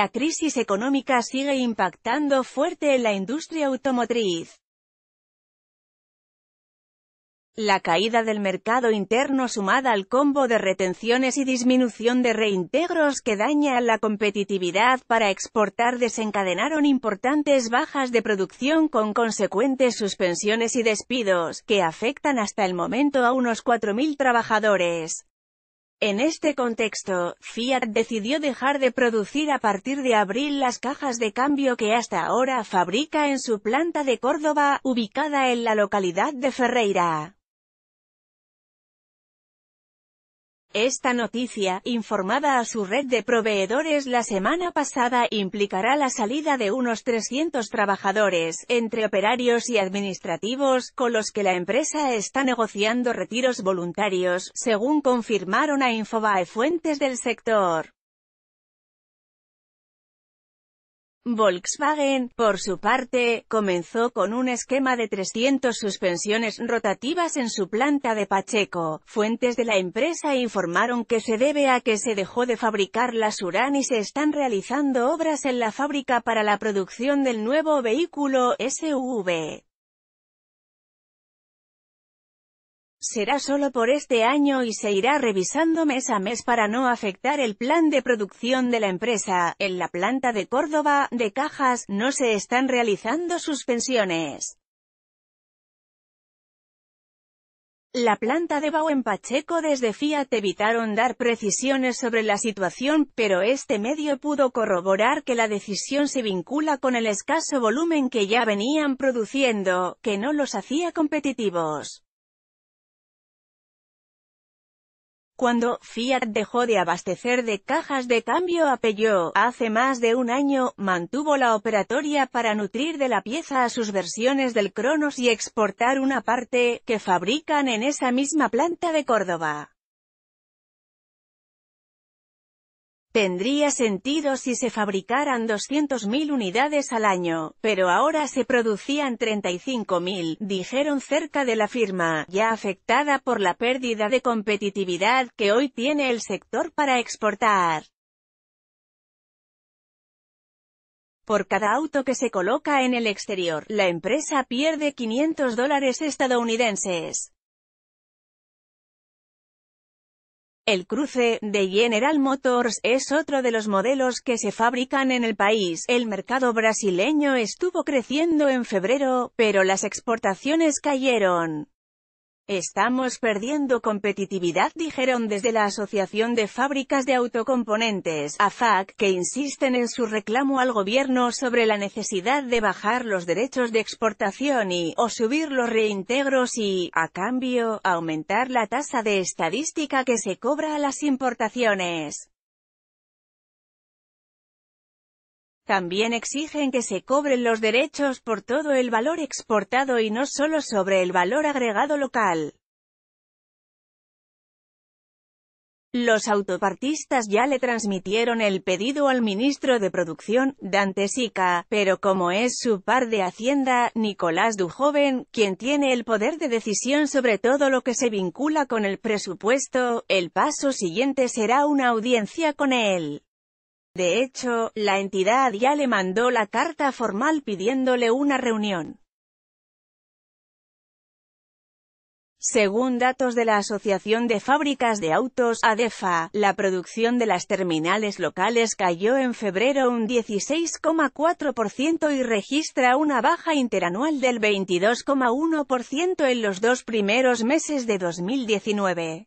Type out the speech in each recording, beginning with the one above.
La crisis económica sigue impactando fuerte en la industria automotriz. La caída del mercado interno sumada al combo de retenciones y disminución de reintegros que daña la competitividad para exportar desencadenaron importantes bajas de producción con consecuentes suspensiones y despidos, que afectan hasta el momento a unos 4.000 trabajadores. En este contexto, Fiat decidió dejar de producir a partir de abril las cajas de cambio que hasta ahora fabrica en su planta de Córdoba, ubicada en la localidad de Ferreira. Esta noticia, informada a su red de proveedores la semana pasada, implicará la salida de unos 300 trabajadores, entre operarios y administrativos, con los que la empresa está negociando retiros voluntarios, según confirmaron a Infobae fuentes del sector. Volkswagen, por su parte, comenzó con un esquema de 300 suspensiones rotativas en su planta de Pacheco. Fuentes de la empresa informaron que se debe a que se dejó de fabricar la Suran y se están realizando obras en la fábrica para la producción del nuevo vehículo SUV. Será solo por este año y se irá revisando mes a mes para no afectar el plan de producción de la empresa. En la planta de Córdoba, de Cajas, no se están realizando suspensiones. La planta de Bau en Pacheco desde Fiat evitaron dar precisiones sobre la situación, pero este medio pudo corroborar que la decisión se vincula con el escaso volumen que ya venían produciendo, que no los hacía competitivos. Cuando Fiat dejó de abastecer de cajas de cambio a Peugeot, hace más de un año, mantuvo la operatoria para nutrir de la pieza a sus versiones del Cronos y exportar una parte, que fabrican en esa misma planta de Córdoba. Tendría sentido si se fabricaran 200.000 unidades al año, pero ahora se producían 35.000, dijeron cerca de la firma, ya afectada por la pérdida de competitividad que hoy tiene el sector para exportar. Por cada auto que se coloca en el exterior, la empresa pierde 500 dólares estadounidenses. El cruce, de General Motors, es otro de los modelos que se fabrican en el país. El mercado brasileño estuvo creciendo en febrero, pero las exportaciones cayeron. Estamos perdiendo competitividad dijeron desde la Asociación de Fábricas de Autocomponentes, AFAC, que insisten en su reclamo al gobierno sobre la necesidad de bajar los derechos de exportación y, o subir los reintegros y, a cambio, aumentar la tasa de estadística que se cobra a las importaciones. También exigen que se cobren los derechos por todo el valor exportado y no solo sobre el valor agregado local. Los autopartistas ya le transmitieron el pedido al ministro de Producción, Dante Sica, pero como es su par de Hacienda, Nicolás Dujoven, quien tiene el poder de decisión sobre todo lo que se vincula con el presupuesto, el paso siguiente será una audiencia con él. De hecho, la entidad ya le mandó la carta formal pidiéndole una reunión. Según datos de la Asociación de Fábricas de Autos, ADEFA, la producción de las terminales locales cayó en febrero un 16,4% y registra una baja interanual del 22,1% en los dos primeros meses de 2019.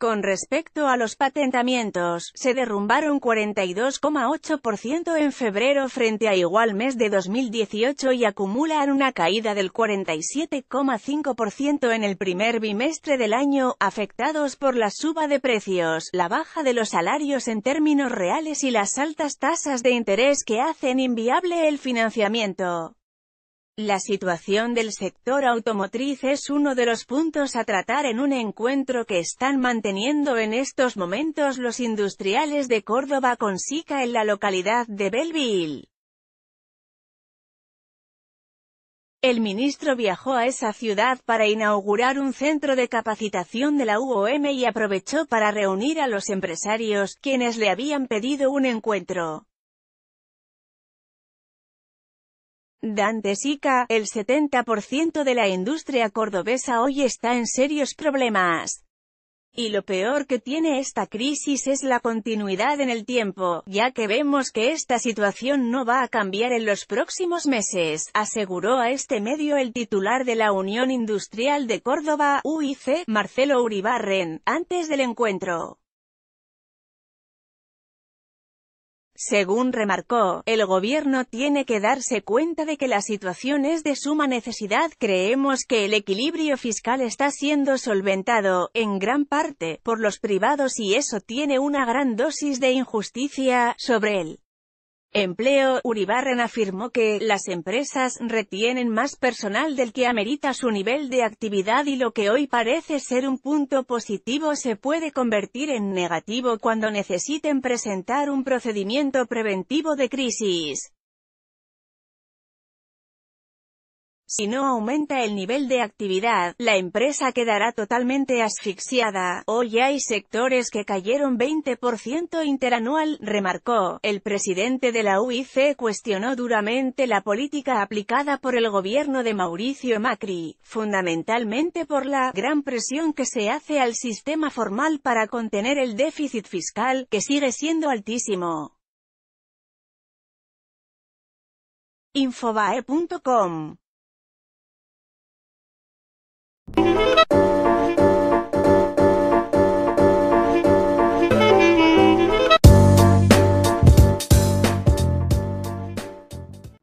Con respecto a los patentamientos, se derrumbaron 42,8% en febrero frente a igual mes de 2018 y acumulan una caída del 47,5% en el primer bimestre del año, afectados por la suba de precios, la baja de los salarios en términos reales y las altas tasas de interés que hacen inviable el financiamiento. La situación del sector automotriz es uno de los puntos a tratar en un encuentro que están manteniendo en estos momentos los industriales de Córdoba con SICA en la localidad de Belleville. El ministro viajó a esa ciudad para inaugurar un centro de capacitación de la UOM y aprovechó para reunir a los empresarios, quienes le habían pedido un encuentro. Dante Sica, el 70% de la industria cordobesa hoy está en serios problemas. Y lo peor que tiene esta crisis es la continuidad en el tiempo, ya que vemos que esta situación no va a cambiar en los próximos meses, aseguró a este medio el titular de la Unión Industrial de Córdoba, UIC, Marcelo Uribarren, antes del encuentro. Según remarcó, el gobierno tiene que darse cuenta de que la situación es de suma necesidad. Creemos que el equilibrio fiscal está siendo solventado, en gran parte, por los privados y eso tiene una gran dosis de injusticia sobre él. Empleo, Uribarren afirmó que, las empresas retienen más personal del que amerita su nivel de actividad y lo que hoy parece ser un punto positivo se puede convertir en negativo cuando necesiten presentar un procedimiento preventivo de crisis. Si no aumenta el nivel de actividad, la empresa quedará totalmente asfixiada. Hoy hay sectores que cayeron 20% interanual, remarcó. El presidente de la UIC cuestionó duramente la política aplicada por el gobierno de Mauricio Macri, fundamentalmente por la gran presión que se hace al sistema formal para contener el déficit fiscal, que sigue siendo altísimo. Infobae.com